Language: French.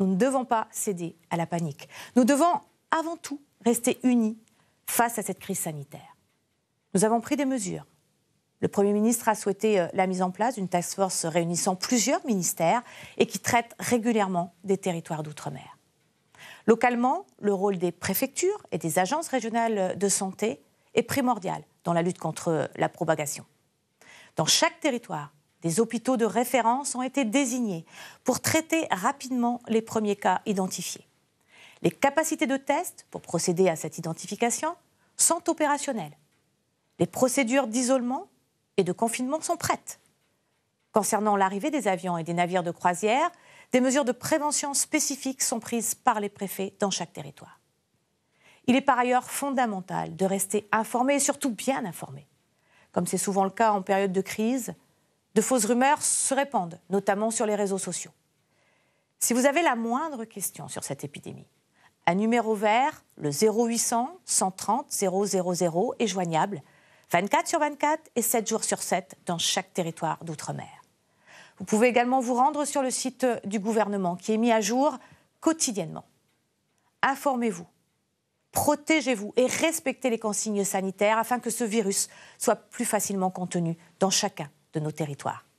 Nous ne devons pas céder à la panique. Nous devons avant tout rester unis face à cette crise sanitaire. Nous avons pris des mesures. Le Premier ministre a souhaité euh, la mise en place d'une task force réunissant plusieurs ministères et qui traite régulièrement des territoires d'outre-mer. Localement, le rôle des préfectures et des agences régionales de santé est primordial dans la lutte contre la propagation. Dans chaque territoire, des hôpitaux de référence ont été désignés pour traiter rapidement les premiers cas identifiés. Les capacités de test pour procéder à cette identification sont opérationnelles. Les procédures d'isolement et de confinement sont prêtes. Concernant l'arrivée des avions et des navires de croisière, des mesures de prévention spécifiques sont prises par les préfets dans chaque territoire. Il est par ailleurs fondamental de rester informé et surtout bien informé. Comme c'est souvent le cas en période de crise, de fausses rumeurs se répandent, notamment sur les réseaux sociaux. Si vous avez la moindre question sur cette épidémie, un numéro vert, le 0800 130 000, est joignable 24 sur 24 et 7 jours sur 7 dans chaque territoire d'outre-mer. Vous pouvez également vous rendre sur le site du gouvernement qui est mis à jour quotidiennement. Informez-vous, protégez-vous et respectez les consignes sanitaires afin que ce virus soit plus facilement contenu dans chacun de nos territoires.